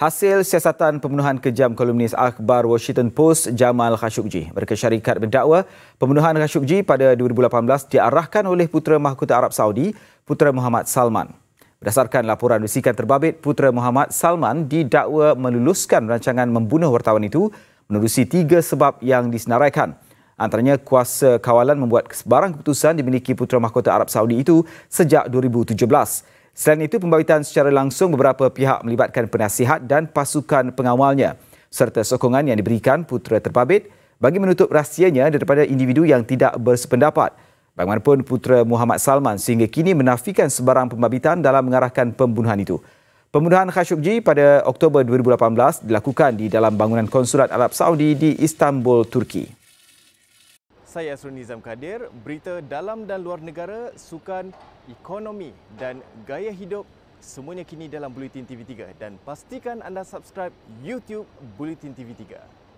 Hasil siasatan pembunuhan kejam kolumnis akhbar Washington Post Jamal Khashoggi mereka syarikat berdakwa pembunuhan Khashoggi pada 2018 diarahkan oleh putera mahkota Arab Saudi putera Muhammad Salman. Berdasarkan laporan risikan terbabit putera Muhammad Salman didakwa meluluskan rancangan membunuh wartawan itu menerusi tiga sebab yang disenaraikan. Antaranya kuasa kawalan membuat sebarang keputusan dimiliki putera mahkota Arab Saudi itu sejak 2017. Selain itu, pembabitan secara langsung beberapa pihak melibatkan penasihat dan pasukan pengawalnya serta sokongan yang diberikan putera terbabit bagi menutup rahsianya daripada individu yang tidak bersependapat. Bagaimanapun, putera Muhammad Salman sehingga kini menafikan sebarang pembabitan dalam mengarahkan pembunuhan itu. Pembunuhan Khashoggi pada Oktober 2018 dilakukan di dalam bangunan konsulat Arab Saudi di Istanbul, Turki. Saya Asrul Nizam Kadir, berita dalam dan luar negara, sukan, ekonomi dan gaya hidup semuanya kini dalam Bulletin TV3 dan pastikan anda subscribe YouTube Bulletin TV3.